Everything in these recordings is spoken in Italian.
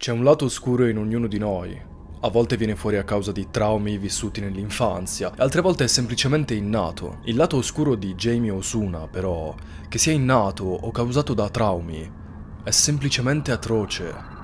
C'è un lato oscuro in ognuno di noi. A volte viene fuori a causa di traumi vissuti nell'infanzia, altre volte è semplicemente innato. Il lato oscuro di Jamie Osuna, però, che sia innato o causato da traumi, è semplicemente atroce.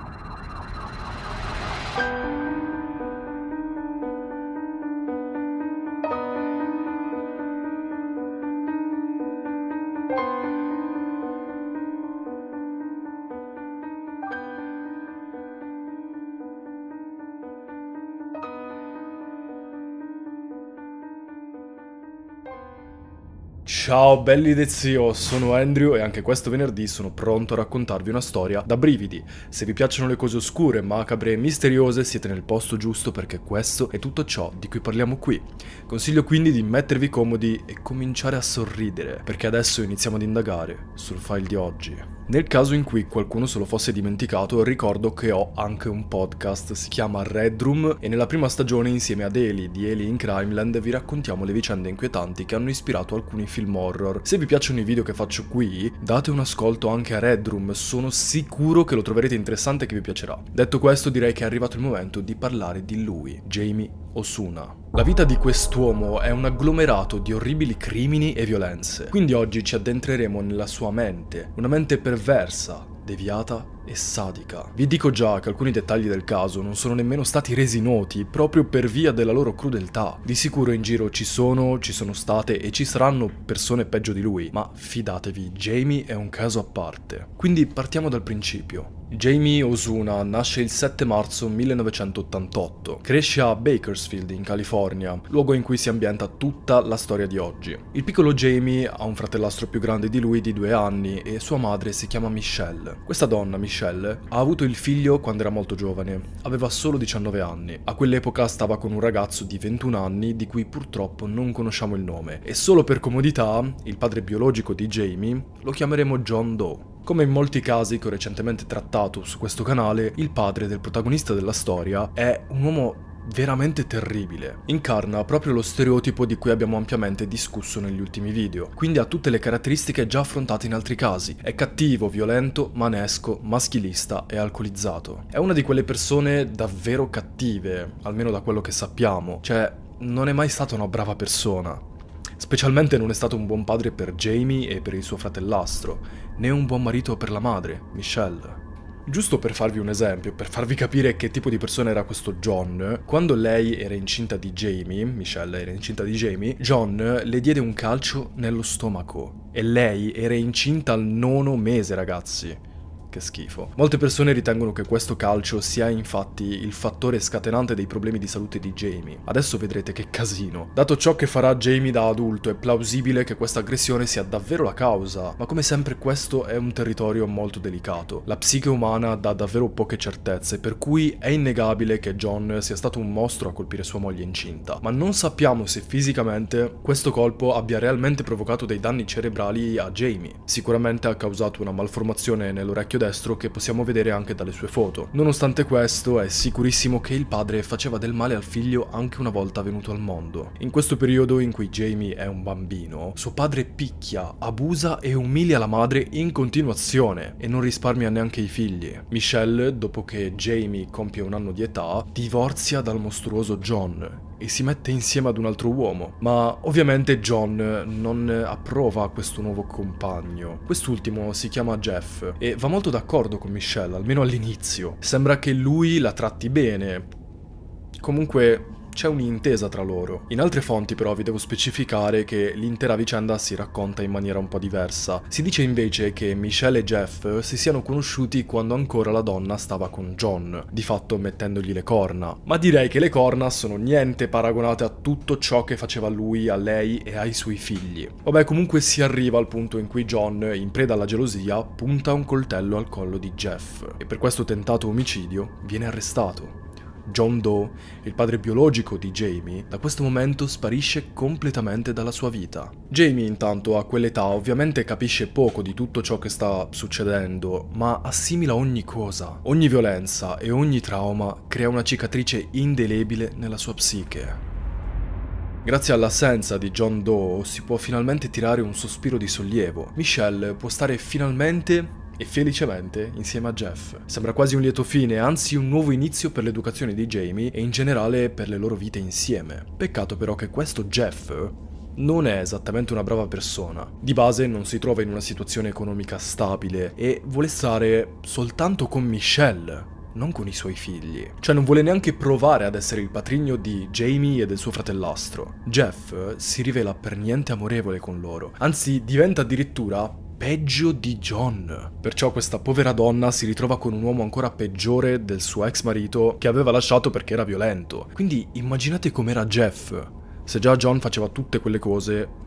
Ciao belli del zio, oh, sono Andrew e anche questo venerdì sono pronto a raccontarvi una storia da brividi. Se vi piacciono le cose oscure, macabre e misteriose siete nel posto giusto perché questo è tutto ciò di cui parliamo qui. Consiglio quindi di mettervi comodi e cominciare a sorridere perché adesso iniziamo ad indagare sul file di oggi. Nel caso in cui qualcuno se lo fosse dimenticato, ricordo che ho anche un podcast, si chiama Red Room e nella prima stagione insieme ad Eli di Eli in Crimeland vi raccontiamo le vicende inquietanti che hanno ispirato alcuni film horror. Se vi piacciono i video che faccio qui, date un ascolto anche a Red Room, sono sicuro che lo troverete interessante e che vi piacerà. Detto questo direi che è arrivato il momento di parlare di lui, Jamie Osuna. La vita di quest'uomo è un agglomerato di orribili crimini e violenze, quindi oggi ci addentreremo nella sua mente, una mente perversa, deviata e sadica. Vi dico già che alcuni dettagli del caso non sono nemmeno stati resi noti proprio per via della loro crudeltà. Di sicuro in giro ci sono, ci sono state e ci saranno persone peggio di lui, ma fidatevi, Jamie è un caso a parte. Quindi partiamo dal principio. Jamie Osuna nasce il 7 marzo 1988. Cresce a Bakersfield, in California, luogo in cui si ambienta tutta la storia di oggi. Il piccolo Jamie ha un fratellastro più grande di lui di due anni e sua madre si chiama Michelle. Questa donna, Michelle, Michelle, ha avuto il figlio quando era molto giovane, aveva solo 19 anni. A quell'epoca stava con un ragazzo di 21 anni di cui purtroppo non conosciamo il nome e solo per comodità, il padre biologico di Jamie, lo chiameremo John Doe. Come in molti casi che ho recentemente trattato su questo canale, il padre del protagonista della storia è un uomo veramente terribile. Incarna proprio lo stereotipo di cui abbiamo ampiamente discusso negli ultimi video, quindi ha tutte le caratteristiche già affrontate in altri casi. È cattivo, violento, manesco, maschilista e alcolizzato. È una di quelle persone davvero cattive, almeno da quello che sappiamo, cioè non è mai stata una brava persona. Specialmente non è stato un buon padre per Jamie e per il suo fratellastro, né un buon marito per la madre, Michelle. Giusto per farvi un esempio, per farvi capire che tipo di persona era questo John, quando lei era incinta di Jamie, Michelle era incinta di Jamie, John le diede un calcio nello stomaco. E lei era incinta al nono mese, ragazzi che schifo. Molte persone ritengono che questo calcio sia infatti il fattore scatenante dei problemi di salute di Jamie. Adesso vedrete che casino. Dato ciò che farà Jamie da adulto, è plausibile che questa aggressione sia davvero la causa, ma come sempre questo è un territorio molto delicato. La psiche umana dà davvero poche certezze, per cui è innegabile che John sia stato un mostro a colpire sua moglie incinta, ma non sappiamo se fisicamente questo colpo abbia realmente provocato dei danni cerebrali a Jamie. Sicuramente ha causato una malformazione nell'orecchio destro destro che possiamo vedere anche dalle sue foto. Nonostante questo è sicurissimo che il padre faceva del male al figlio anche una volta venuto al mondo. In questo periodo in cui Jamie è un bambino, suo padre picchia, abusa e umilia la madre in continuazione e non risparmia neanche i figli. Michelle, dopo che Jamie compie un anno di età, divorzia dal mostruoso John e si mette insieme ad un altro uomo, ma ovviamente John non approva questo nuovo compagno. Quest'ultimo si chiama Jeff e va molto d'accordo con Michelle, almeno all'inizio. Sembra che lui la tratti bene. Comunque c'è un'intesa tra loro. In altre fonti però vi devo specificare che l'intera vicenda si racconta in maniera un po' diversa. Si dice invece che Michelle e Jeff si siano conosciuti quando ancora la donna stava con John, di fatto mettendogli le corna. Ma direi che le corna sono niente paragonate a tutto ciò che faceva lui, a lei e ai suoi figli. Vabbè comunque si arriva al punto in cui John, in preda alla gelosia, punta un coltello al collo di Jeff e per questo tentato omicidio viene arrestato. John Doe, il padre biologico di Jamie, da questo momento sparisce completamente dalla sua vita. Jamie intanto a quell'età ovviamente capisce poco di tutto ciò che sta succedendo, ma assimila ogni cosa, ogni violenza e ogni trauma crea una cicatrice indelebile nella sua psiche. Grazie all'assenza di John Doe si può finalmente tirare un sospiro di sollievo. Michelle può stare finalmente e felicemente insieme a Jeff. Sembra quasi un lieto fine, anzi un nuovo inizio per l'educazione di Jamie e in generale per le loro vite insieme. Peccato però che questo Jeff non è esattamente una brava persona. Di base non si trova in una situazione economica stabile e vuole stare soltanto con Michelle, non con i suoi figli. Cioè non vuole neanche provare ad essere il patrigno di Jamie e del suo fratellastro. Jeff si rivela per niente amorevole con loro, anzi diventa addirittura peggio di John. Perciò questa povera donna si ritrova con un uomo ancora peggiore del suo ex marito che aveva lasciato perché era violento. Quindi immaginate com'era Jeff. Se già John faceva tutte quelle cose,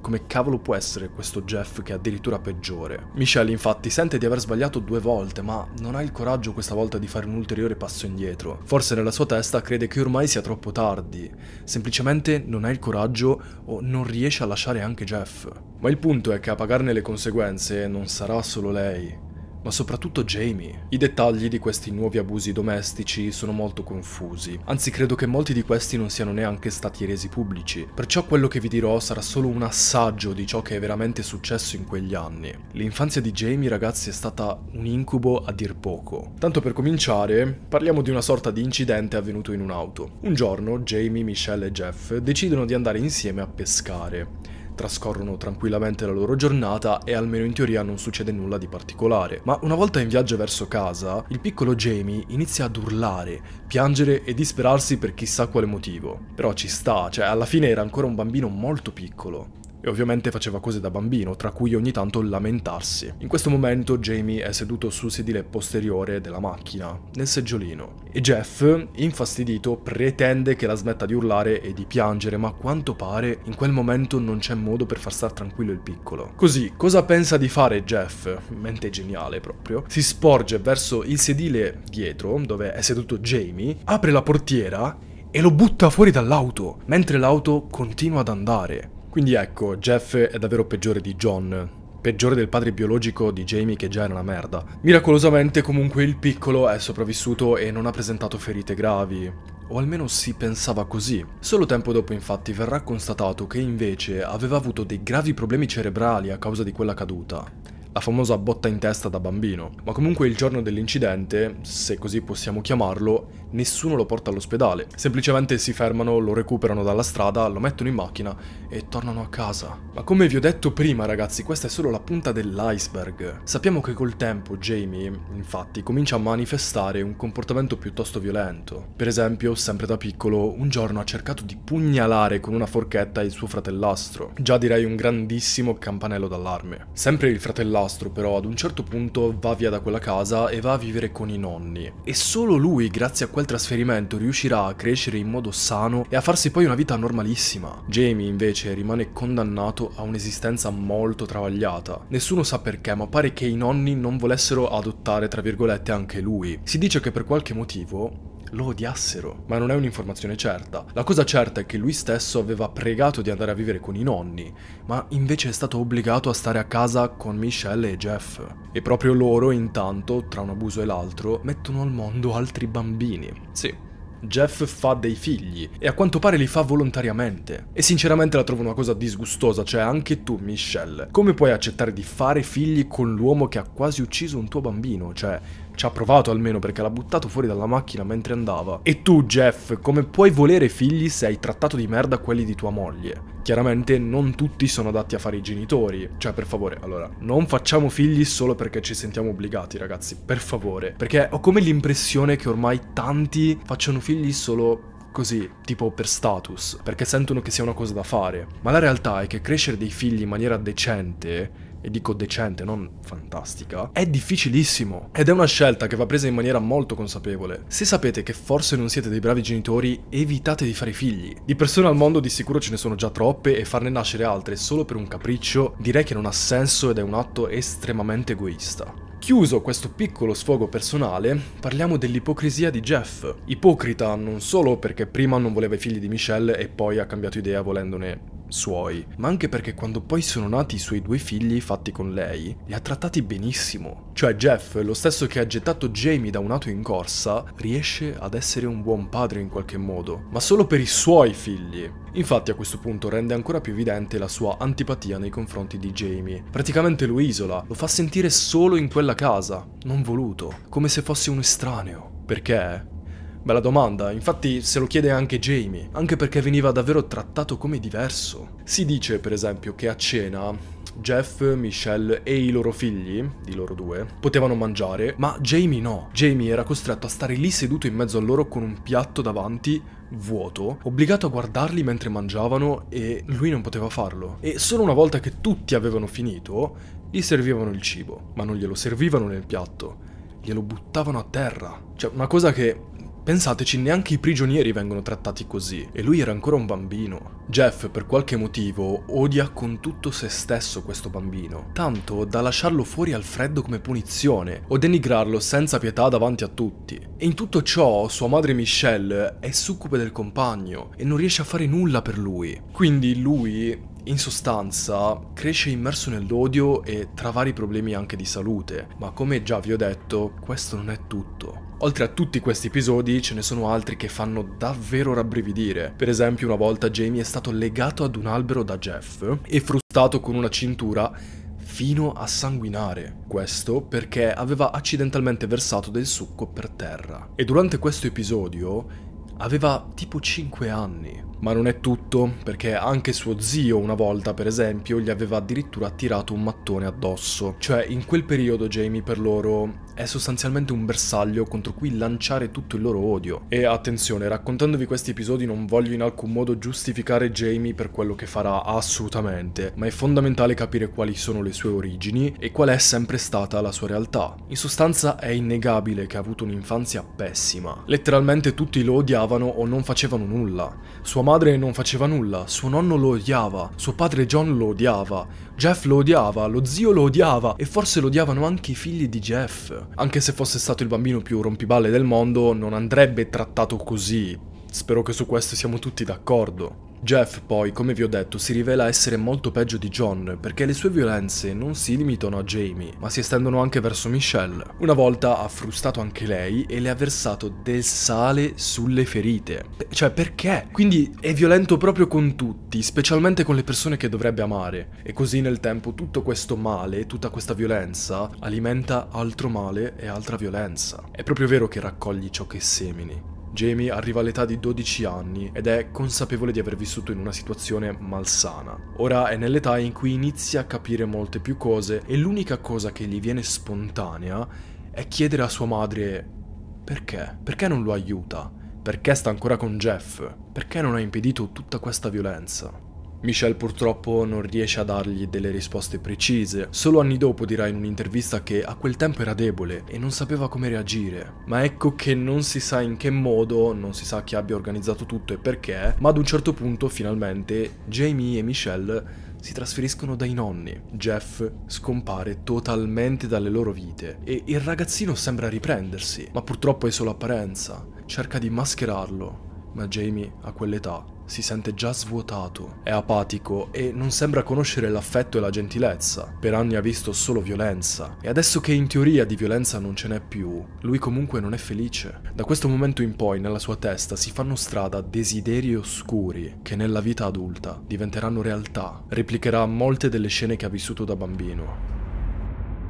come cavolo può essere questo Jeff che è addirittura peggiore? Michelle infatti sente di aver sbagliato due volte, ma non ha il coraggio questa volta di fare un ulteriore passo indietro. Forse nella sua testa crede che ormai sia troppo tardi, semplicemente non ha il coraggio o non riesce a lasciare anche Jeff. Ma il punto è che a pagarne le conseguenze non sarà solo lei, ma soprattutto Jamie. I dettagli di questi nuovi abusi domestici sono molto confusi, anzi credo che molti di questi non siano neanche stati resi pubblici, perciò quello che vi dirò sarà solo un assaggio di ciò che è veramente successo in quegli anni. L'infanzia di Jamie ragazzi è stata un incubo a dir poco. Tanto per cominciare, parliamo di una sorta di incidente avvenuto in un'auto. Un giorno Jamie, Michelle e Jeff decidono di andare insieme a pescare trascorrono tranquillamente la loro giornata e almeno in teoria non succede nulla di particolare. Ma una volta in viaggio verso casa, il piccolo Jamie inizia ad urlare, piangere e disperarsi per chissà quale motivo. Però ci sta, cioè alla fine era ancora un bambino molto piccolo e ovviamente faceva cose da bambino, tra cui ogni tanto lamentarsi. In questo momento Jamie è seduto sul sedile posteriore della macchina, nel seggiolino, e Jeff, infastidito, pretende che la smetta di urlare e di piangere, ma a quanto pare in quel momento non c'è modo per far star tranquillo il piccolo. Così, cosa pensa di fare Jeff? Mente geniale proprio. Si sporge verso il sedile dietro, dove è seduto Jamie, apre la portiera e lo butta fuori dall'auto, mentre l'auto continua ad andare. Quindi ecco, Jeff è davvero peggiore di John, peggiore del padre biologico di Jamie che già era una merda. Miracolosamente comunque il piccolo è sopravvissuto e non ha presentato ferite gravi, o almeno si pensava così. Solo tempo dopo infatti verrà constatato che invece aveva avuto dei gravi problemi cerebrali a causa di quella caduta la famosa botta in testa da bambino. Ma comunque il giorno dell'incidente, se così possiamo chiamarlo, nessuno lo porta all'ospedale. Semplicemente si fermano, lo recuperano dalla strada, lo mettono in macchina e tornano a casa. Ma come vi ho detto prima ragazzi, questa è solo la punta dell'iceberg. Sappiamo che col tempo Jamie, infatti, comincia a manifestare un comportamento piuttosto violento. Per esempio, sempre da piccolo, un giorno ha cercato di pugnalare con una forchetta il suo fratellastro. Già direi un grandissimo campanello d'allarme. Sempre il fratellastro Nicastro però ad un certo punto va via da quella casa e va a vivere con i nonni. E solo lui, grazie a quel trasferimento, riuscirà a crescere in modo sano e a farsi poi una vita normalissima. Jamie invece rimane condannato a un'esistenza molto travagliata. Nessuno sa perché, ma pare che i nonni non volessero adottare tra virgolette anche lui. Si dice che per qualche motivo lo odiassero. Ma non è un'informazione certa. La cosa certa è che lui stesso aveva pregato di andare a vivere con i nonni, ma invece è stato obbligato a stare a casa con Michelle e Jeff. E proprio loro, intanto, tra un abuso e l'altro, mettono al mondo altri bambini. Sì, Jeff fa dei figli e a quanto pare li fa volontariamente. E sinceramente la trovo una cosa disgustosa, cioè anche tu, Michelle, come puoi accettare di fare figli con l'uomo che ha quasi ucciso un tuo bambino? Cioè, ci ha provato almeno perché l'ha buttato fuori dalla macchina mentre andava. E tu, Jeff, come puoi volere figli se hai trattato di merda quelli di tua moglie? Chiaramente non tutti sono adatti a fare i genitori. Cioè, per favore, allora, non facciamo figli solo perché ci sentiamo obbligati, ragazzi, per favore. Perché ho come l'impressione che ormai tanti facciano figli solo così, tipo per status, perché sentono che sia una cosa da fare. Ma la realtà è che crescere dei figli in maniera decente e dico decente, non fantastica, è difficilissimo ed è una scelta che va presa in maniera molto consapevole. Se sapete che forse non siete dei bravi genitori, evitate di fare figli. Di persone al mondo di sicuro ce ne sono già troppe e farne nascere altre solo per un capriccio direi che non ha senso ed è un atto estremamente egoista. Chiuso questo piccolo sfogo personale, parliamo dell'ipocrisia di Jeff. Ipocrita non solo perché prima non voleva i figli di Michelle e poi ha cambiato idea volendone suoi, ma anche perché quando poi sono nati i suoi due figli fatti con lei, li ha trattati benissimo. Cioè Jeff, lo stesso che ha gettato Jamie da un auto in corsa, riesce ad essere un buon padre in qualche modo, ma solo per i suoi figli. Infatti a questo punto rende ancora più evidente la sua antipatia nei confronti di Jamie. Praticamente lo isola, lo fa sentire solo in quella casa, non voluto, come se fosse un estraneo. Perché Bella domanda, infatti se lo chiede anche Jamie, anche perché veniva davvero trattato come diverso. Si dice per esempio che a cena Jeff, Michelle e i loro figli, di loro due, potevano mangiare, ma Jamie no. Jamie era costretto a stare lì seduto in mezzo a loro con un piatto davanti vuoto, obbligato a guardarli mentre mangiavano e lui non poteva farlo. E solo una volta che tutti avevano finito, gli servivano il cibo, ma non glielo servivano nel piatto, glielo buttavano a terra. Cioè, una cosa che Pensateci, neanche i prigionieri vengono trattati così, e lui era ancora un bambino. Jeff, per qualche motivo, odia con tutto se stesso questo bambino, tanto da lasciarlo fuori al freddo come punizione, o denigrarlo senza pietà davanti a tutti. E in tutto ciò, sua madre Michelle è succube del compagno, e non riesce a fare nulla per lui. Quindi lui in sostanza, cresce immerso nell'odio e tra vari problemi anche di salute, ma come già vi ho detto, questo non è tutto. Oltre a tutti questi episodi ce ne sono altri che fanno davvero rabbrividire. Per esempio una volta Jamie è stato legato ad un albero da Jeff e frustato con una cintura fino a sanguinare. Questo perché aveva accidentalmente versato del succo per terra. E durante questo episodio aveva tipo 5 anni. Ma non è tutto, perché anche suo zio una volta, per esempio, gli aveva addirittura tirato un mattone addosso. Cioè, in quel periodo Jamie per loro è sostanzialmente un bersaglio contro cui lanciare tutto il loro odio. E attenzione, raccontandovi questi episodi non voglio in alcun modo giustificare Jamie per quello che farà assolutamente, ma è fondamentale capire quali sono le sue origini e qual è sempre stata la sua realtà. In sostanza è innegabile che ha avuto un'infanzia pessima. Letteralmente tutti lo odiavano o non facevano nulla. Sua madre non faceva nulla, suo nonno lo odiava, suo padre John lo odiava, Jeff lo odiava, lo zio lo odiava e forse lo odiavano anche i figli di Jeff. Anche se fosse stato il bambino più rompiballe del mondo, non andrebbe trattato così. Spero che su questo siamo tutti d'accordo. Jeff poi, come vi ho detto, si rivela essere molto peggio di John perché le sue violenze non si limitano a Jamie, ma si estendono anche verso Michelle. Una volta ha frustato anche lei e le ha versato del sale sulle ferite. P cioè, perché? Quindi è violento proprio con tutti, specialmente con le persone che dovrebbe amare. E così nel tempo tutto questo male, tutta questa violenza, alimenta altro male e altra violenza. È proprio vero che raccogli ciò che semini. Jamie arriva all'età di 12 anni ed è consapevole di aver vissuto in una situazione malsana. Ora è nell'età in cui inizia a capire molte più cose e l'unica cosa che gli viene spontanea è chiedere a sua madre perché? Perché non lo aiuta? Perché sta ancora con Jeff? Perché non ha impedito tutta questa violenza? Michel purtroppo non riesce a dargli delle risposte precise, solo anni dopo dirà in un'intervista che a quel tempo era debole e non sapeva come reagire. Ma ecco che non si sa in che modo, non si sa chi abbia organizzato tutto e perché, ma ad un certo punto finalmente Jamie e Michel si trasferiscono dai nonni. Jeff scompare totalmente dalle loro vite e il ragazzino sembra riprendersi, ma purtroppo è solo apparenza. Cerca di mascherarlo, ma Jamie a quell'età si sente già svuotato, è apatico e non sembra conoscere l'affetto e la gentilezza. Per anni ha visto solo violenza e adesso che in teoria di violenza non ce n'è più, lui comunque non è felice. Da questo momento in poi nella sua testa si fanno strada desideri oscuri che nella vita adulta diventeranno realtà. Replicherà molte delle scene che ha vissuto da bambino.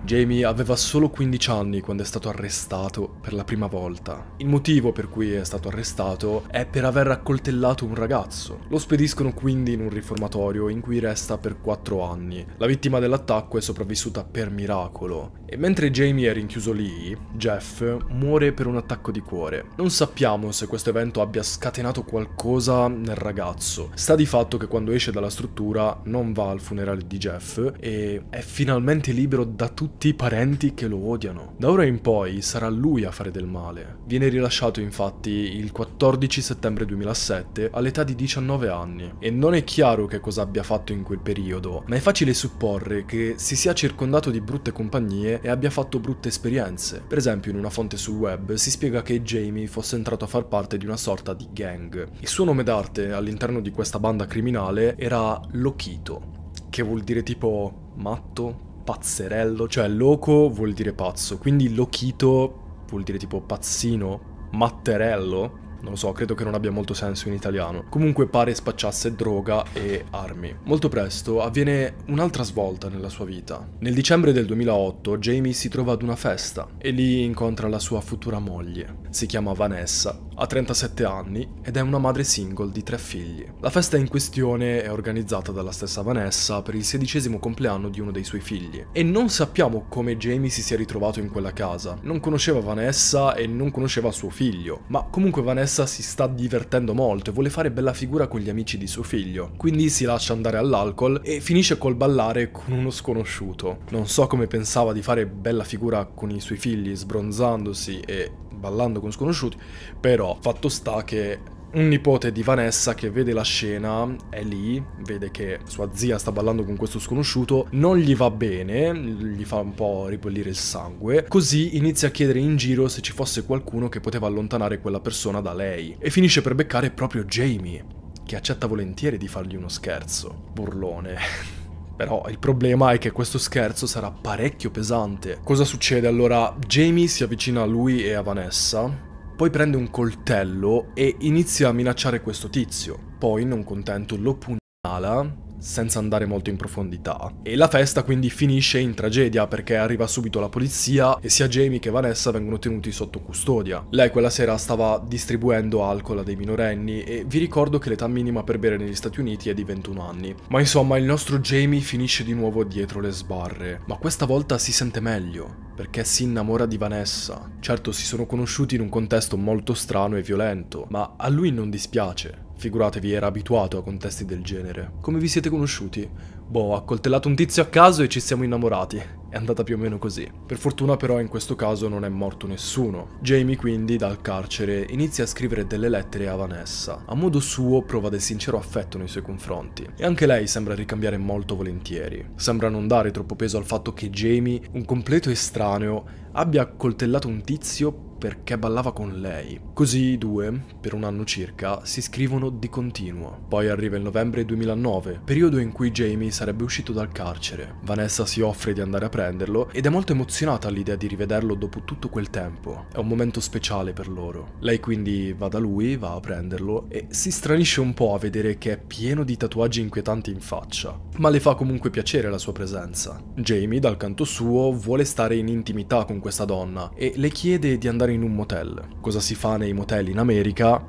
Jamie aveva solo 15 anni quando è stato arrestato per la prima volta. Il motivo per cui è stato arrestato è per aver accoltellato un ragazzo. Lo spediscono quindi in un riformatorio in cui resta per 4 anni. La vittima dell'attacco è sopravvissuta per miracolo. E mentre Jamie è rinchiuso lì, Jeff muore per un attacco di cuore. Non sappiamo se questo evento abbia scatenato qualcosa nel ragazzo. Sta di fatto che quando esce dalla struttura non va al funerale di Jeff e è finalmente libero da tutto tutti i parenti che lo odiano. Da ora in poi sarà lui a fare del male. Viene rilasciato infatti il 14 settembre 2007 all'età di 19 anni e non è chiaro che cosa abbia fatto in quel periodo, ma è facile supporre che si sia circondato di brutte compagnie e abbia fatto brutte esperienze. Per esempio in una fonte sul web si spiega che Jamie fosse entrato a far parte di una sorta di gang. Il suo nome d'arte all'interno di questa banda criminale era Lokito, che vuol dire tipo matto, pazzerello, cioè loco vuol dire pazzo, quindi lochito vuol dire tipo pazzino, matterello non lo so, credo che non abbia molto senso in italiano. Comunque pare spacciasse droga e armi. Molto presto avviene un'altra svolta nella sua vita. Nel dicembre del 2008 Jamie si trova ad una festa e lì incontra la sua futura moglie. Si chiama Vanessa, ha 37 anni ed è una madre single di tre figli. La festa in questione è organizzata dalla stessa Vanessa per il sedicesimo compleanno di uno dei suoi figli. E non sappiamo come Jamie si sia ritrovato in quella casa. Non conosceva Vanessa e non conosceva suo figlio, ma comunque Vanessa contessa si sta divertendo molto e vuole fare bella figura con gli amici di suo figlio, quindi si lascia andare all'alcol e finisce col ballare con uno sconosciuto. Non so come pensava di fare bella figura con i suoi figli sbronzandosi e ballando con sconosciuti, però fatto sta che un nipote di Vanessa che vede la scena, è lì, vede che sua zia sta ballando con questo sconosciuto, non gli va bene, gli fa un po' ribollire il sangue, così inizia a chiedere in giro se ci fosse qualcuno che poteva allontanare quella persona da lei e finisce per beccare proprio Jamie, che accetta volentieri di fargli uno scherzo. Burlone. Però il problema è che questo scherzo sarà parecchio pesante. Cosa succede allora? Jamie si avvicina a lui e a Vanessa poi prende un coltello e inizia a minacciare questo tizio. Poi, non contento, lo pugnala senza andare molto in profondità. E la festa quindi finisce in tragedia perché arriva subito la polizia e sia Jamie che Vanessa vengono tenuti sotto custodia. Lei quella sera stava distribuendo alcol a dei minorenni e vi ricordo che l'età minima per bere negli Stati Uniti è di 21 anni. Ma insomma il nostro Jamie finisce di nuovo dietro le sbarre, ma questa volta si sente meglio perché si innamora di Vanessa. Certo si sono conosciuti in un contesto molto strano e violento, ma a lui non dispiace. Figuratevi, era abituato a contesti del genere. Come vi siete conosciuti? Boh, ha coltellato un tizio a caso e ci siamo innamorati. È andata più o meno così. Per fortuna però in questo caso non è morto nessuno. Jamie quindi dal carcere inizia a scrivere delle lettere a Vanessa. A modo suo prova del sincero affetto nei suoi confronti e anche lei sembra ricambiare molto volentieri. Sembra non dare troppo peso al fatto che Jamie, un completo estraneo, abbia coltellato un tizio perché ballava con lei. Così i due, per un anno circa, si scrivono di continuo. Poi arriva il novembre 2009, periodo in cui Jamie sarebbe uscito dal carcere. Vanessa si offre di andare a prenderlo ed è molto emozionata all'idea di rivederlo dopo tutto quel tempo. È un momento speciale per loro. Lei quindi va da lui, va a prenderlo e si stranisce un po' a vedere che è pieno di tatuaggi inquietanti in faccia, ma le fa comunque piacere la sua presenza. Jamie, dal canto suo, vuole stare in intimità con questa donna e le chiede di andare andare in un motel. Cosa si fa nei motel in America?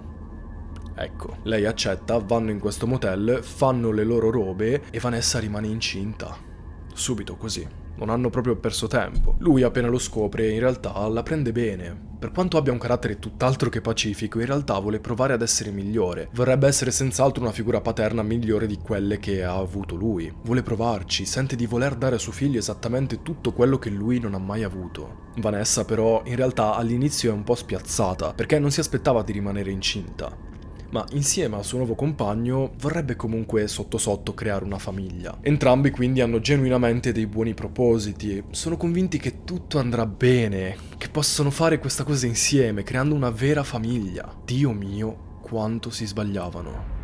Ecco, lei accetta, vanno in questo motel, fanno le loro robe e Vanessa rimane incinta. Subito così non hanno proprio perso tempo. Lui appena lo scopre in realtà la prende bene. Per quanto abbia un carattere tutt'altro che pacifico, in realtà vuole provare ad essere migliore. Vorrebbe essere senz'altro una figura paterna migliore di quelle che ha avuto lui. Vuole provarci, sente di voler dare a suo figlio esattamente tutto quello che lui non ha mai avuto. Vanessa però in realtà all'inizio è un po' spiazzata perché non si aspettava di rimanere incinta ma insieme al suo nuovo compagno vorrebbe comunque sotto sotto creare una famiglia. Entrambi quindi hanno genuinamente dei buoni propositi sono convinti che tutto andrà bene, che possono fare questa cosa insieme, creando una vera famiglia. Dio mio, quanto si sbagliavano.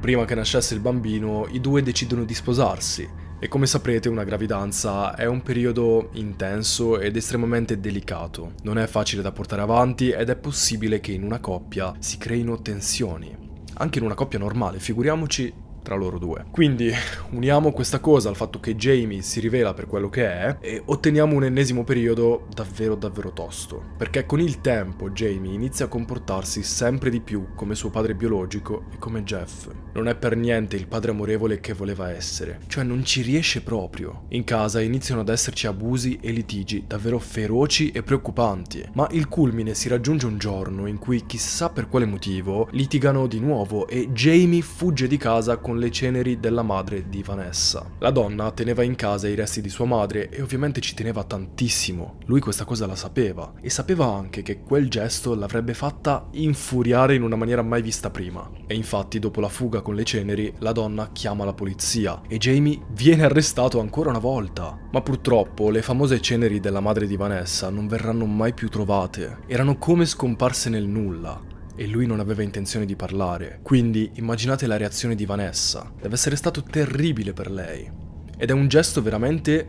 Prima che nascesse il bambino, i due decidono di sposarsi e come saprete una gravidanza è un periodo intenso ed estremamente delicato. Non è facile da portare avanti ed è possibile che in una coppia si creino tensioni. Anche in una coppia normale, figuriamoci tra loro due. Quindi uniamo questa cosa al fatto che Jamie si rivela per quello che è e otteniamo un ennesimo periodo davvero davvero tosto, perché con il tempo Jamie inizia a comportarsi sempre di più come suo padre biologico e come Jeff. Non è per niente il padre amorevole che voleva essere, cioè non ci riesce proprio. In casa iniziano ad esserci abusi e litigi davvero feroci e preoccupanti, ma il culmine si raggiunge un giorno in cui chissà per quale motivo litigano di nuovo e Jamie fugge di casa con con le ceneri della madre di Vanessa. La donna teneva in casa i resti di sua madre e ovviamente ci teneva tantissimo. Lui questa cosa la sapeva e sapeva anche che quel gesto l'avrebbe fatta infuriare in una maniera mai vista prima. E infatti dopo la fuga con le ceneri la donna chiama la polizia e Jamie viene arrestato ancora una volta. Ma purtroppo le famose ceneri della madre di Vanessa non verranno mai più trovate. Erano come scomparse nel nulla e lui non aveva intenzione di parlare, quindi immaginate la reazione di Vanessa. Deve essere stato terribile per lei. Ed è un gesto veramente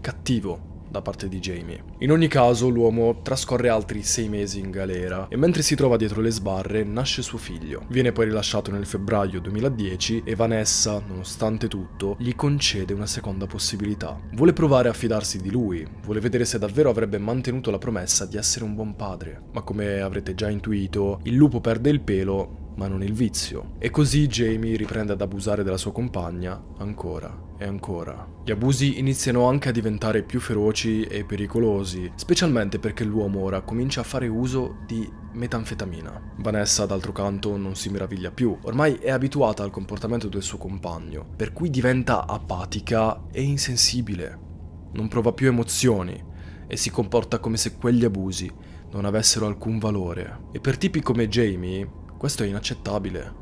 cattivo, da parte di Jamie. In ogni caso l'uomo trascorre altri sei mesi in galera e mentre si trova dietro le sbarre nasce suo figlio. Viene poi rilasciato nel febbraio 2010 e Vanessa, nonostante tutto, gli concede una seconda possibilità. Vuole provare a fidarsi di lui, vuole vedere se davvero avrebbe mantenuto la promessa di essere un buon padre. Ma come avrete già intuito, il lupo perde il pelo ma non il vizio. E così Jamie riprende ad abusare della sua compagna ancora e ancora. Gli abusi iniziano anche a diventare più feroci e pericolosi, specialmente perché l'uomo ora comincia a fare uso di metanfetamina. Vanessa, d'altro canto, non si meraviglia più, ormai è abituata al comportamento del suo compagno, per cui diventa apatica e insensibile. Non prova più emozioni e si comporta come se quegli abusi non avessero alcun valore. E per tipi come Jamie, questo è inaccettabile.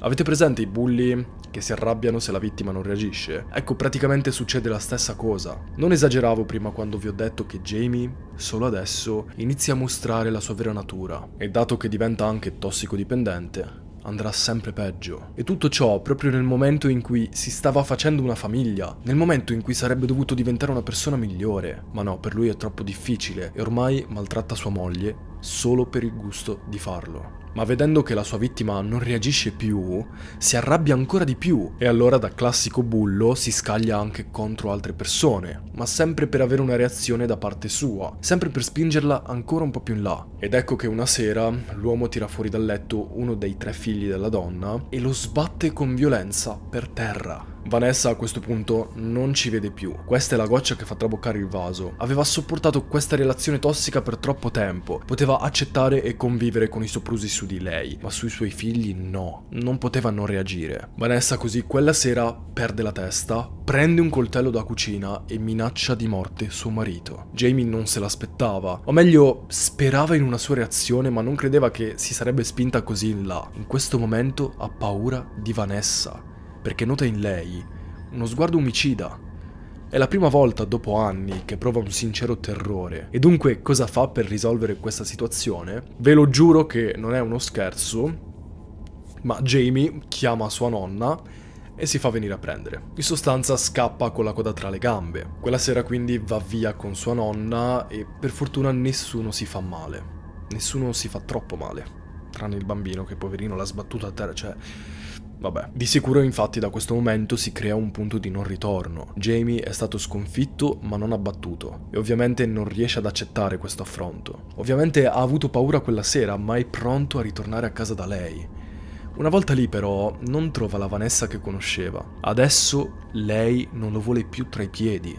Avete presente i bulli che si arrabbiano se la vittima non reagisce? Ecco, praticamente succede la stessa cosa. Non esageravo prima quando vi ho detto che Jamie, solo adesso, inizia a mostrare la sua vera natura. E dato che diventa anche tossicodipendente, andrà sempre peggio. E tutto ciò proprio nel momento in cui si stava facendo una famiglia, nel momento in cui sarebbe dovuto diventare una persona migliore. Ma no, per lui è troppo difficile e ormai maltratta sua moglie solo per il gusto di farlo ma vedendo che la sua vittima non reagisce più, si arrabbia ancora di più e allora da classico bullo si scaglia anche contro altre persone, ma sempre per avere una reazione da parte sua, sempre per spingerla ancora un po' più in là. Ed ecco che una sera l'uomo tira fuori dal letto uno dei tre figli della donna e lo sbatte con violenza per terra. Vanessa a questo punto non ci vede più. Questa è la goccia che fa traboccare il vaso. Aveva sopportato questa relazione tossica per troppo tempo. Poteva accettare e convivere con i soprusi su di lei, ma sui suoi figli no. Non poteva non reagire. Vanessa così quella sera perde la testa, prende un coltello da cucina e minaccia di morte suo marito. Jamie non se l'aspettava, o meglio sperava in una sua reazione ma non credeva che si sarebbe spinta così in là. In questo momento ha paura di Vanessa perché nota in lei uno sguardo omicida. È la prima volta dopo anni che prova un sincero terrore. E dunque cosa fa per risolvere questa situazione? Ve lo giuro che non è uno scherzo, ma Jamie chiama sua nonna e si fa venire a prendere. In sostanza scappa con la coda tra le gambe. Quella sera quindi va via con sua nonna e per fortuna nessuno si fa male. Nessuno si fa troppo male, tranne il bambino che poverino l'ha sbattuto a terra, cioè Vabbè. Di sicuro infatti da questo momento si crea un punto di non ritorno. Jamie è stato sconfitto ma non abbattuto e ovviamente non riesce ad accettare questo affronto. Ovviamente ha avuto paura quella sera ma è pronto a ritornare a casa da lei. Una volta lì però non trova la Vanessa che conosceva. Adesso lei non lo vuole più tra i piedi.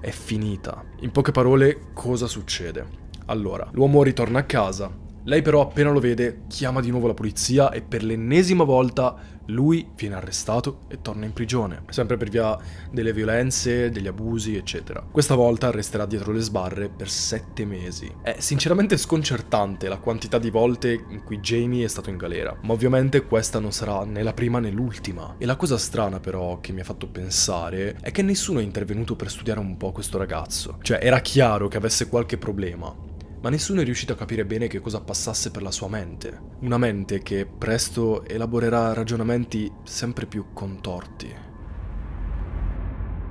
È finita. In poche parole cosa succede? Allora, l'uomo ritorna a casa. Lei però appena lo vede chiama di nuovo la polizia e per l'ennesima volta lui viene arrestato e torna in prigione, sempre per via delle violenze, degli abusi, eccetera. Questa volta resterà dietro le sbarre per sette mesi. È sinceramente sconcertante la quantità di volte in cui Jamie è stato in galera, ma ovviamente questa non sarà né la prima né l'ultima. E la cosa strana però che mi ha fatto pensare è che nessuno è intervenuto per studiare un po' questo ragazzo. Cioè era chiaro che avesse qualche problema, ma nessuno è riuscito a capire bene che cosa passasse per la sua mente. Una mente che presto elaborerà ragionamenti sempre più contorti.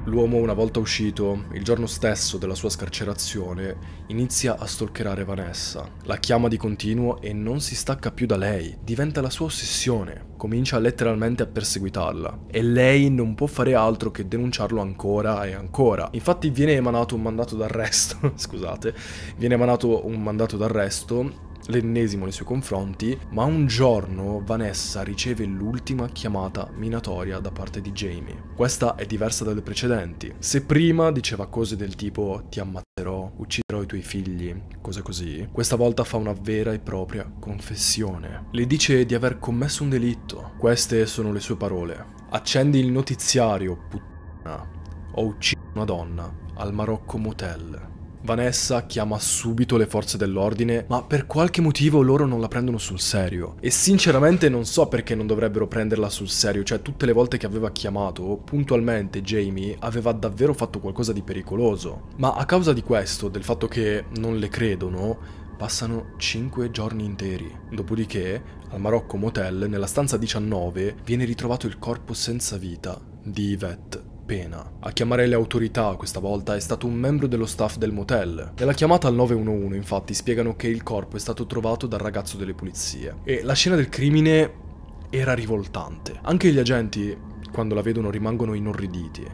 L'uomo, una volta uscito, il giorno stesso della sua scarcerazione, inizia a stalkerare Vanessa. La chiama di continuo e non si stacca più da lei, diventa la sua ossessione. Comincia letteralmente a perseguitarla e lei non può fare altro che denunciarlo ancora e ancora. Infatti viene emanato un mandato d'arresto, scusate, viene emanato un mandato d'arresto l'ennesimo nei suoi confronti, ma un giorno Vanessa riceve l'ultima chiamata minatoria da parte di Jamie. Questa è diversa dalle precedenti. Se prima diceva cose del tipo ti ammazzerò, ucciderò i tuoi figli, cose così, questa volta fa una vera e propria confessione. Le dice di aver commesso un delitto. Queste sono le sue parole. Accendi il notiziario, puttana. Ho ucciso una donna al Marocco Motel. Vanessa chiama subito le forze dell'ordine, ma per qualche motivo loro non la prendono sul serio. E sinceramente non so perché non dovrebbero prenderla sul serio, cioè tutte le volte che aveva chiamato, puntualmente Jamie aveva davvero fatto qualcosa di pericoloso. Ma a causa di questo, del fatto che non le credono, passano 5 giorni interi. Dopodiché, al Marocco Motel, nella stanza 19, viene ritrovato il corpo senza vita di Yvette appena. A chiamare le autorità questa volta è stato un membro dello staff del motel. Nella chiamata al 911 infatti spiegano che il corpo è stato trovato dal ragazzo delle pulizie e la scena del crimine era rivoltante. Anche gli agenti, quando la vedono, rimangono inorriditi.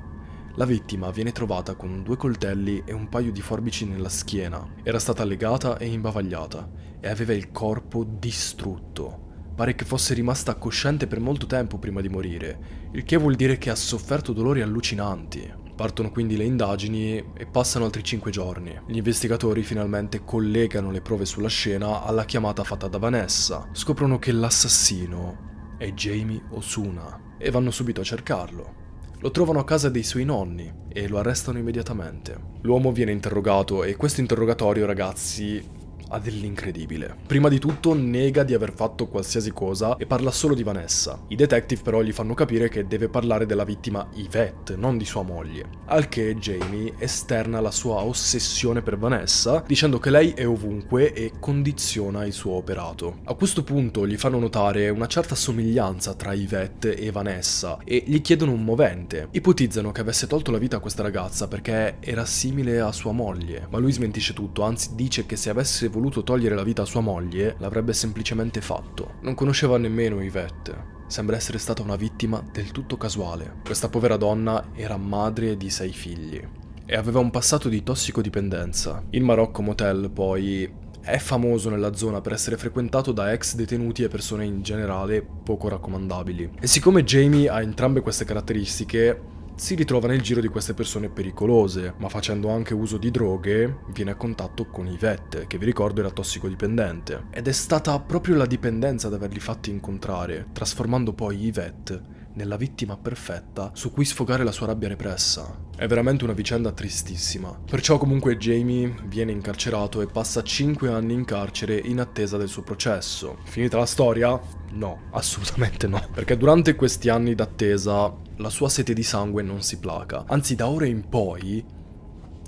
La vittima viene trovata con due coltelli e un paio di forbici nella schiena. Era stata legata e imbavagliata e aveva il corpo distrutto. Pare che fosse rimasta cosciente per molto tempo prima di morire, il che vuol dire che ha sofferto dolori allucinanti. Partono quindi le indagini e passano altri 5 giorni. Gli investigatori finalmente collegano le prove sulla scena alla chiamata fatta da Vanessa. Scoprono che l'assassino è Jamie Osuna e vanno subito a cercarlo. Lo trovano a casa dei suoi nonni e lo arrestano immediatamente. L'uomo viene interrogato e questo interrogatorio, ragazzi, ha dell'incredibile. Prima di tutto nega di aver fatto qualsiasi cosa e parla solo di Vanessa. I detective però gli fanno capire che deve parlare della vittima Yvette, non di sua moglie. Al che Jamie esterna la sua ossessione per Vanessa, dicendo che lei è ovunque e condiziona il suo operato. A questo punto gli fanno notare una certa somiglianza tra Yvette e Vanessa e gli chiedono un movente. Ipotizzano che avesse tolto la vita a questa ragazza perché era simile a sua moglie, ma lui smentisce tutto, anzi dice che se avesse voluto voluto togliere la vita a sua moglie, l'avrebbe semplicemente fatto. Non conosceva nemmeno Yvette. Sembra essere stata una vittima del tutto casuale. Questa povera donna era madre di sei figli e aveva un passato di tossicodipendenza. Il Marocco Motel, poi, è famoso nella zona per essere frequentato da ex detenuti e persone in generale poco raccomandabili. E siccome Jamie ha entrambe queste caratteristiche, si ritrova nel giro di queste persone pericolose, ma facendo anche uso di droghe viene a contatto con Ivette, che vi ricordo era tossicodipendente. Ed è stata proprio la dipendenza ad averli fatti incontrare, trasformando poi Ivette nella vittima perfetta su cui sfogare la sua rabbia repressa. È veramente una vicenda tristissima. Perciò comunque Jamie viene incarcerato e passa 5 anni in carcere in attesa del suo processo. Finita la storia? No, assolutamente no. Perché durante questi anni d'attesa la sua sete di sangue non si placa. Anzi, da ora in poi,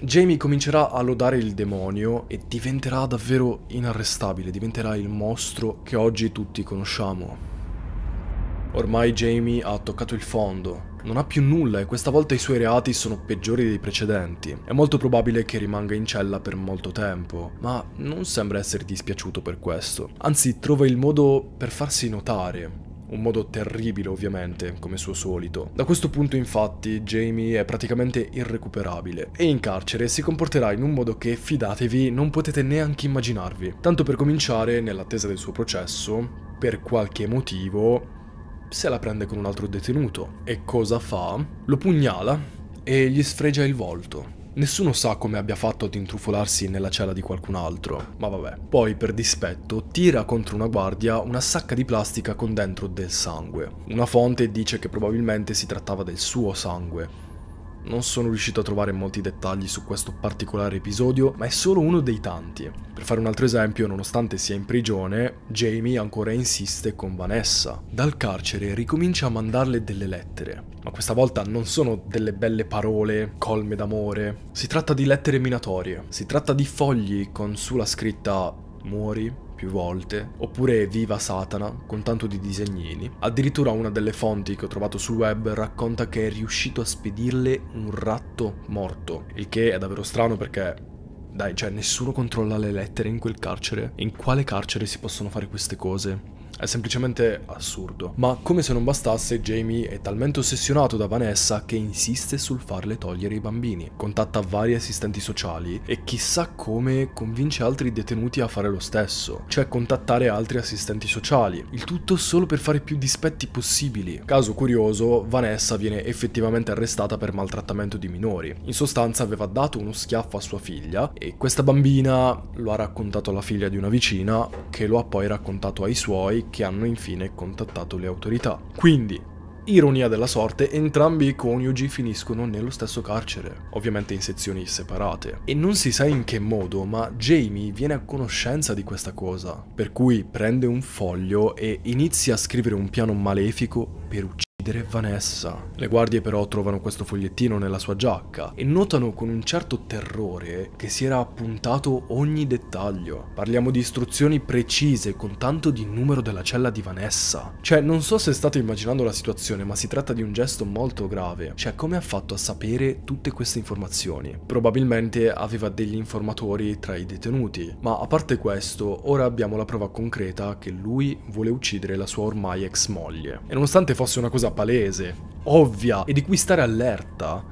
Jamie comincerà a lodare il demonio e diventerà davvero inarrestabile, diventerà il mostro che oggi tutti conosciamo. Ormai Jamie ha toccato il fondo, non ha più nulla e questa volta i suoi reati sono peggiori dei precedenti. È molto probabile che rimanga in cella per molto tempo, ma non sembra essere dispiaciuto per questo. Anzi, trova il modo per farsi notare un modo terribile ovviamente, come suo solito. Da questo punto infatti Jamie è praticamente irrecuperabile e in carcere si comporterà in un modo che, fidatevi, non potete neanche immaginarvi. Tanto per cominciare, nell'attesa del suo processo, per qualche motivo se la prende con un altro detenuto e cosa fa? Lo pugnala e gli sfregia il volto. Nessuno sa come abbia fatto ad intrufolarsi nella cella di qualcun altro, ma vabbè. Poi, per dispetto, tira contro una guardia una sacca di plastica con dentro del sangue. Una fonte dice che probabilmente si trattava del suo sangue. Non sono riuscito a trovare molti dettagli su questo particolare episodio, ma è solo uno dei tanti. Per fare un altro esempio, nonostante sia in prigione, Jamie ancora insiste con Vanessa. Dal carcere ricomincia a mandarle delle lettere ma questa volta non sono delle belle parole colme d'amore. Si tratta di lettere minatorie, si tratta di fogli con sulla scritta muori, più volte, oppure Viva Satana con tanto di disegnini. Addirittura una delle fonti che ho trovato sul web racconta che è riuscito a spedirle un ratto morto, il che è davvero strano perché dai, cioè nessuno controlla le lettere in quel carcere. In quale carcere si possono fare queste cose? È semplicemente assurdo. Ma come se non bastasse, Jamie è talmente ossessionato da Vanessa che insiste sul farle togliere i bambini. Contatta vari assistenti sociali e chissà come convince altri detenuti a fare lo stesso, cioè contattare altri assistenti sociali. Il tutto solo per fare più dispetti possibili. Caso curioso, Vanessa viene effettivamente arrestata per maltrattamento di minori. In sostanza aveva dato uno schiaffo a sua figlia e questa bambina lo ha raccontato alla figlia di una vicina che lo ha poi raccontato ai suoi che hanno infine contattato le autorità. Quindi, Ironia della sorte, entrambi i coniugi finiscono nello stesso carcere, ovviamente in sezioni separate. E non si sa in che modo, ma Jamie viene a conoscenza di questa cosa, per cui prende un foglio e inizia a scrivere un piano malefico per uccidere di Vanessa. Le guardie però trovano questo fogliettino nella sua giacca e notano con un certo terrore che si era appuntato ogni dettaglio. Parliamo di istruzioni precise con tanto di numero della cella di Vanessa. Cioè, non so se state immaginando la situazione, ma si tratta di un gesto molto grave. Cioè, come ha fatto a sapere tutte queste informazioni? Probabilmente aveva degli informatori tra i detenuti, ma a parte questo, ora abbiamo la prova concreta che lui vuole uccidere la sua ormai ex moglie. E nonostante fosse una cosa palese, ovvia, e di cui stare allerta,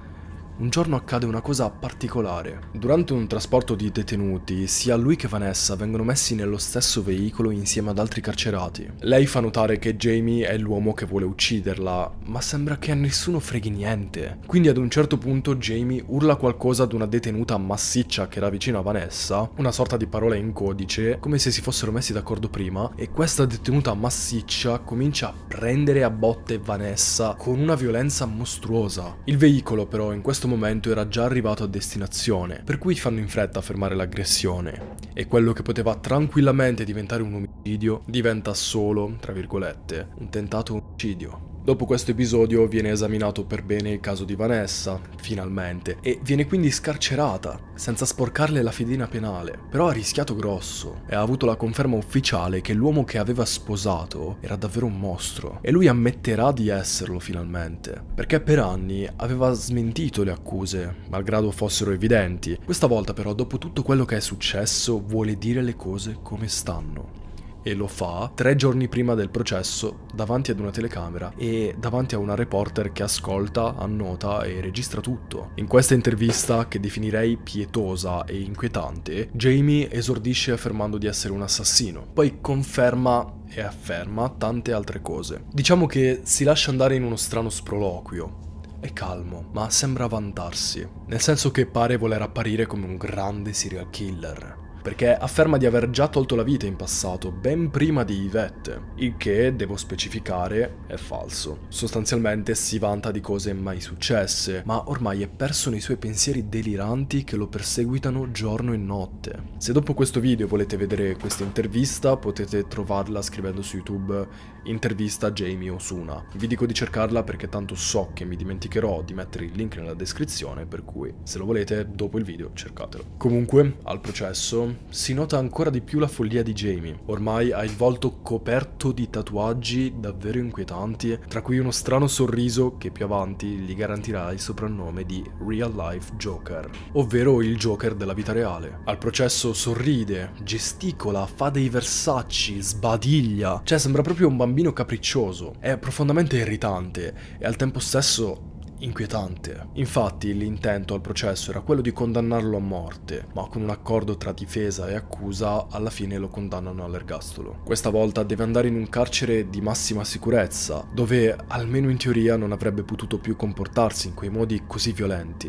un giorno accade una cosa particolare. Durante un trasporto di detenuti, sia lui che Vanessa vengono messi nello stesso veicolo insieme ad altri carcerati. Lei fa notare che Jamie è l'uomo che vuole ucciderla, ma sembra che a nessuno freghi niente. Quindi ad un certo punto Jamie urla qualcosa ad una detenuta massiccia che era vicino a Vanessa, una sorta di parola in codice, come se si fossero messi d'accordo prima, e questa detenuta massiccia comincia a prendere a botte Vanessa con una violenza mostruosa. Il veicolo però in questo questo momento era già arrivato a destinazione, per cui fanno in fretta a fermare l'aggressione e quello che poteva tranquillamente diventare un omicidio diventa solo, tra virgolette, un tentato omicidio. Dopo questo episodio viene esaminato per bene il caso di Vanessa, finalmente, e viene quindi scarcerata, senza sporcarle la fedina penale, però ha rischiato grosso e ha avuto la conferma ufficiale che l'uomo che aveva sposato era davvero un mostro e lui ammetterà di esserlo finalmente, perché per anni aveva smentito le accuse, malgrado fossero evidenti. Questa volta però, dopo tutto quello che è successo, vuole dire le cose come stanno e lo fa tre giorni prima del processo davanti ad una telecamera e davanti a una reporter che ascolta, annota e registra tutto. In questa intervista, che definirei pietosa e inquietante, Jamie esordisce affermando di essere un assassino, poi conferma e afferma tante altre cose. Diciamo che si lascia andare in uno strano sproloquio, è calmo, ma sembra vantarsi, nel senso che pare voler apparire come un grande serial killer perché afferma di aver già tolto la vita in passato, ben prima di Yvette, il che, devo specificare, è falso. Sostanzialmente si vanta di cose mai successe, ma ormai è perso nei suoi pensieri deliranti che lo perseguitano giorno e notte. Se dopo questo video volete vedere questa intervista, potete trovarla scrivendo su YouTube intervista Jamie Osuna. Vi dico di cercarla perché tanto so che mi dimenticherò di mettere il link nella descrizione, per cui se lo volete dopo il video cercatelo. Comunque, al processo, si nota ancora di più la follia di Jamie. Ormai ha il volto coperto di tatuaggi davvero inquietanti, tra cui uno strano sorriso che più avanti gli garantirà il soprannome di Real Life Joker, ovvero il Joker della vita reale. Al processo sorride, gesticola, fa dei versacci, sbadiglia, cioè sembra proprio un bambino bambino capriccioso, è profondamente irritante e al tempo stesso inquietante. Infatti l'intento al processo era quello di condannarlo a morte, ma con un accordo tra difesa e accusa alla fine lo condannano all'ergastolo. Questa volta deve andare in un carcere di massima sicurezza, dove almeno in teoria non avrebbe potuto più comportarsi in quei modi così violenti.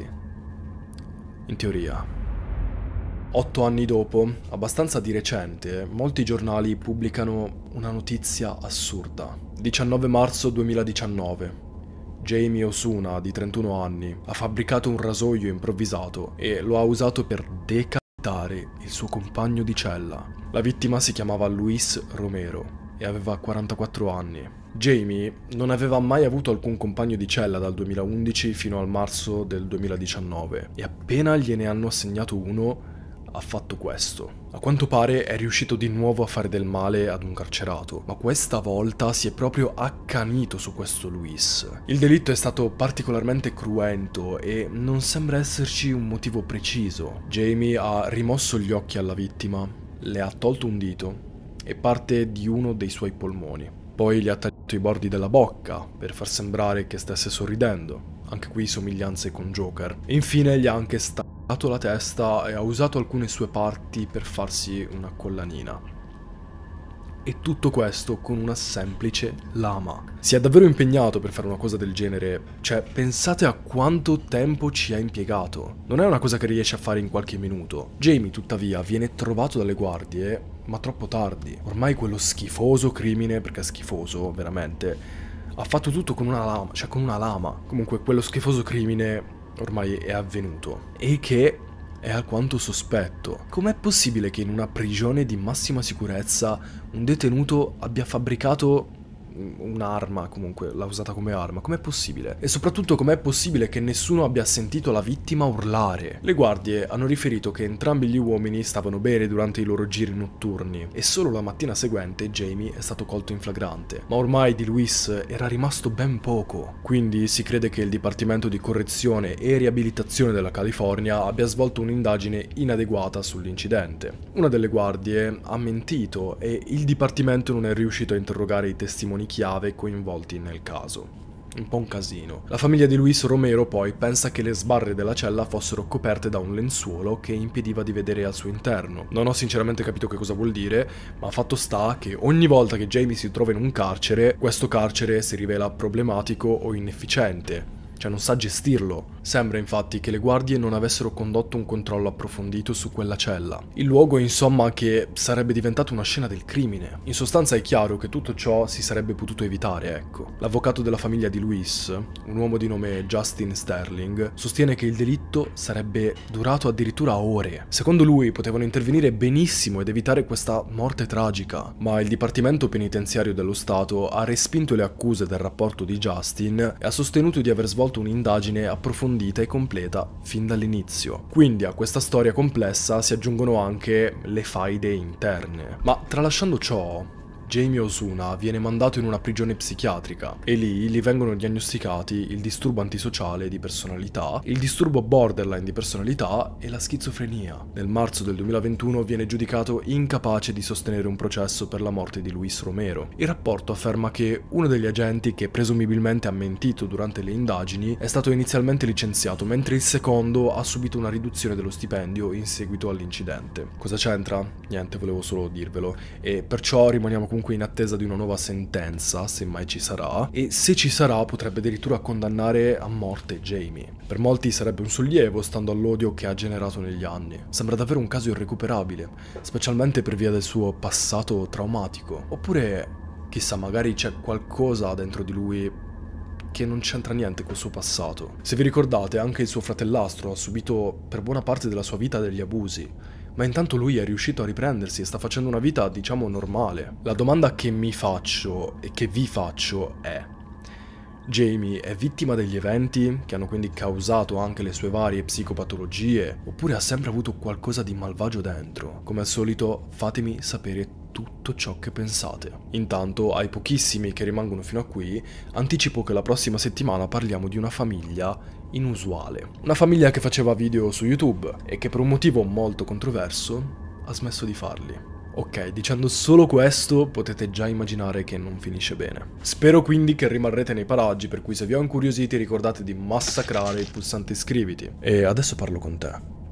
In teoria. Otto anni dopo, abbastanza di recente, molti giornali pubblicano una notizia assurda. 19 marzo 2019. Jamie Osuna, di 31 anni, ha fabbricato un rasoio improvvisato e lo ha usato per decapitare il suo compagno di cella. La vittima si chiamava Luis Romero e aveva 44 anni. Jamie non aveva mai avuto alcun compagno di cella dal 2011 fino al marzo del 2019 e appena gliene hanno assegnato uno ha fatto questo. A quanto pare è riuscito di nuovo a fare del male ad un carcerato, ma questa volta si è proprio accanito su questo Luis. Il delitto è stato particolarmente cruento e non sembra esserci un motivo preciso. Jamie ha rimosso gli occhi alla vittima, le ha tolto un dito e parte di uno dei suoi polmoni. Poi le ha tagliato i bordi della bocca per far sembrare che stesse sorridendo anche qui somiglianze con Joker. E Infine gli ha anche staccato la testa e ha usato alcune sue parti per farsi una collanina. E tutto questo con una semplice lama. Si è davvero impegnato per fare una cosa del genere, cioè pensate a quanto tempo ci ha impiegato. Non è una cosa che riesce a fare in qualche minuto. Jamie tuttavia viene trovato dalle guardie, ma troppo tardi. Ormai quello schifoso crimine, perché è schifoso veramente, ha fatto tutto con una lama, cioè con una lama. Comunque quello schifoso crimine ormai è avvenuto e che è alquanto sospetto. Com'è possibile che in una prigione di massima sicurezza un detenuto abbia fabbricato un'arma, comunque l'ha usata come arma. Com'è possibile? E soprattutto com'è possibile che nessuno abbia sentito la vittima urlare? Le guardie hanno riferito che entrambi gli uomini stavano bene durante i loro giri notturni e solo la mattina seguente Jamie è stato colto in flagrante, ma ormai di Luis era rimasto ben poco. Quindi si crede che il Dipartimento di Correzione e Riabilitazione della California abbia svolto un'indagine inadeguata sull'incidente. Una delle guardie ha mentito e il dipartimento non è riuscito a interrogare i testimoni persone chiave coinvolti nel caso. Un po' un casino. La famiglia di Luis Romero poi pensa che le sbarre della cella fossero coperte da un lenzuolo che impediva di vedere al suo interno. Non ho sinceramente capito che cosa vuol dire, ma fatto sta che ogni volta che Jamie si trova in un carcere, questo carcere si rivela problematico o inefficiente, cioè non sa gestirlo. Sembra infatti che le guardie non avessero condotto un controllo approfondito su quella cella. Il luogo insomma che sarebbe diventato una scena del crimine. In sostanza è chiaro che tutto ciò si sarebbe potuto evitare, ecco. L'avvocato della famiglia di Luis, un uomo di nome Justin Sterling, sostiene che il delitto sarebbe durato addirittura ore. Secondo lui potevano intervenire benissimo ed evitare questa morte tragica, ma il Dipartimento Penitenziario dello Stato ha respinto le accuse del rapporto di Justin e ha sostenuto di aver svolto un'indagine approfondita approfondita e completa fin dall'inizio. Quindi a questa storia complessa si aggiungono anche le faide interne. Ma tralasciando ciò, Jamie Osuna viene mandato in una prigione psichiatrica e lì gli vengono diagnosticati il disturbo antisociale di personalità, il disturbo borderline di personalità e la schizofrenia. Nel marzo del 2021 viene giudicato incapace di sostenere un processo per la morte di Luis Romero. Il rapporto afferma che uno degli agenti che presumibilmente ha mentito durante le indagini è stato inizialmente licenziato, mentre il secondo ha subito una riduzione dello stipendio in seguito all'incidente. Cosa c'entra? Niente, volevo solo dirvelo. E perciò rimaniamo con comunque in attesa di una nuova sentenza, se mai ci sarà, e se ci sarà potrebbe addirittura condannare a morte Jamie. Per molti sarebbe un sollievo, stando all'odio che ha generato negli anni. Sembra davvero un caso irrecuperabile, specialmente per via del suo passato traumatico. Oppure, chissà, magari c'è qualcosa dentro di lui che non c'entra niente col suo passato. Se vi ricordate, anche il suo fratellastro ha subito per buona parte della sua vita degli abusi ma intanto lui è riuscito a riprendersi e sta facendo una vita, diciamo, normale. La domanda che mi faccio e che vi faccio è... Jamie è vittima degli eventi che hanno quindi causato anche le sue varie psicopatologie, oppure ha sempre avuto qualcosa di malvagio dentro? Come al solito, fatemi sapere tutto ciò che pensate. Intanto, ai pochissimi che rimangono fino a qui, anticipo che la prossima settimana parliamo di una famiglia inusuale. Una famiglia che faceva video su YouTube e che per un motivo molto controverso ha smesso di farli. Ok, dicendo solo questo potete già immaginare che non finisce bene. Spero quindi che rimarrete nei paraggi, per cui se vi ho incuriositi ricordate di massacrare il pulsante iscriviti. E adesso parlo con te